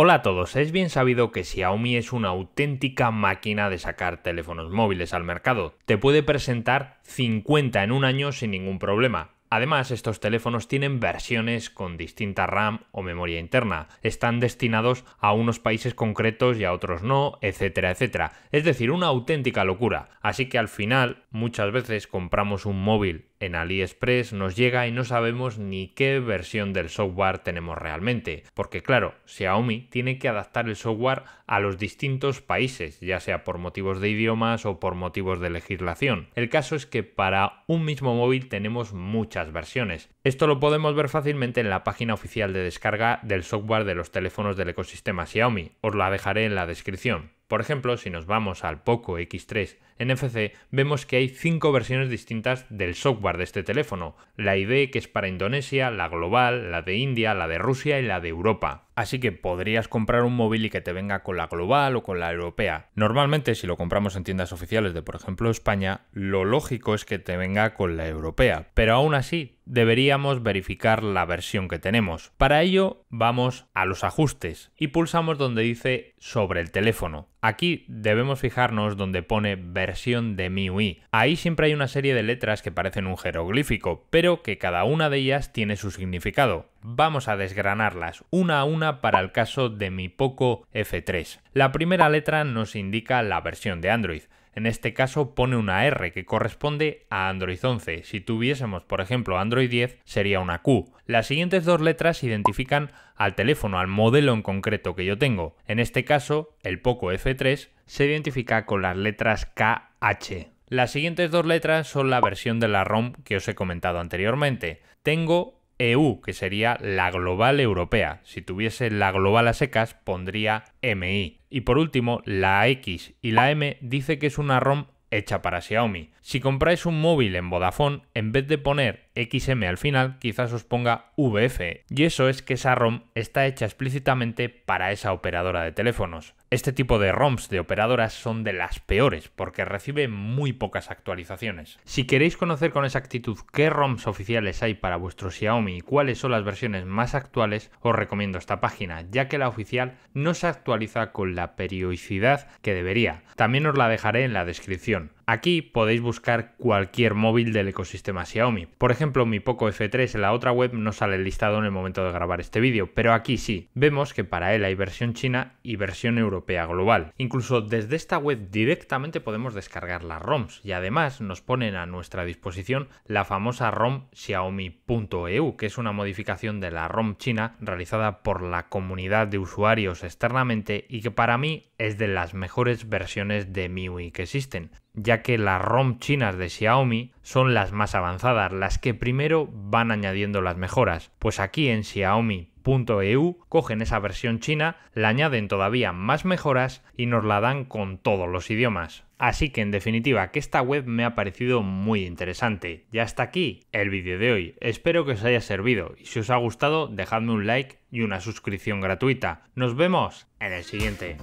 Hola a todos, es bien sabido que Xiaomi es una auténtica máquina de sacar teléfonos móviles al mercado. Te puede presentar 50 en un año sin ningún problema. Además, estos teléfonos tienen versiones con distinta RAM o memoria interna, están destinados a unos países concretos y a otros no, etcétera, etcétera. Es decir, una auténtica locura. Así que al final, muchas veces compramos un móvil en AliExpress nos llega y no sabemos ni qué versión del software tenemos realmente, porque claro, Xiaomi tiene que adaptar el software a los distintos países, ya sea por motivos de idiomas o por motivos de legislación. El caso es que para un mismo móvil tenemos muchas versiones. Esto lo podemos ver fácilmente en la página oficial de descarga del software de los teléfonos del ecosistema Xiaomi, os la dejaré en la descripción. Por ejemplo, si nos vamos al Poco X3 NFC, vemos que hay cinco versiones distintas del software de este teléfono, la ID que es para Indonesia, la global, la de India, la de Rusia y la de Europa así que podrías comprar un móvil y que te venga con la global o con la europea. Normalmente si lo compramos en tiendas oficiales de por ejemplo España, lo lógico es que te venga con la europea, pero aún así deberíamos verificar la versión que tenemos. Para ello vamos a los ajustes y pulsamos donde dice sobre el teléfono. Aquí debemos fijarnos donde pone versión de MIUI. Ahí siempre hay una serie de letras que parecen un jeroglífico, pero que cada una de ellas tiene su significado. Vamos a desgranarlas una a una para el caso de mi Poco F3. La primera letra nos indica la versión de Android. En este caso pone una R que corresponde a Android 11. Si tuviésemos, por ejemplo, Android 10, sería una Q. Las siguientes dos letras identifican al teléfono, al modelo en concreto que yo tengo. En este caso, el Poco F3 se identifica con las letras KH. Las siguientes dos letras son la versión de la ROM que os he comentado anteriormente. Tengo EU, que sería la global europea. Si tuviese la global a secas, pondría MI. Y por último, la X y la M dice que es una ROM hecha para Xiaomi. Si compráis un móvil en Vodafone, en vez de poner XM al final, quizás os ponga VF, Y eso es que esa ROM está hecha explícitamente para esa operadora de teléfonos. Este tipo de ROMs de operadoras son de las peores porque reciben muy pocas actualizaciones. Si queréis conocer con exactitud qué ROMs oficiales hay para vuestro Xiaomi y cuáles son las versiones más actuales, os recomiendo esta página, ya que la oficial no se actualiza con la periodicidad que debería. También os la dejaré en la descripción. Aquí podéis buscar cualquier móvil del ecosistema Xiaomi. Por ejemplo, mi Poco F3 en la otra web no sale listado en el momento de grabar este vídeo, pero aquí sí. Vemos que para él hay versión china y versión europea global. Incluso desde esta web directamente podemos descargar las ROMs y además nos ponen a nuestra disposición la famosa ROM Xiaomi.eu, que es una modificación de la ROM china realizada por la comunidad de usuarios externamente y que para mí es de las mejores versiones de MIUI que existen ya que las ROM chinas de Xiaomi son las más avanzadas, las que primero van añadiendo las mejoras, pues aquí en Xiaomi.eu cogen esa versión china, la añaden todavía más mejoras y nos la dan con todos los idiomas. Así que en definitiva que esta web me ha parecido muy interesante. Y hasta aquí el vídeo de hoy. Espero que os haya servido y si os ha gustado dejadme un like y una suscripción gratuita. Nos vemos en el siguiente.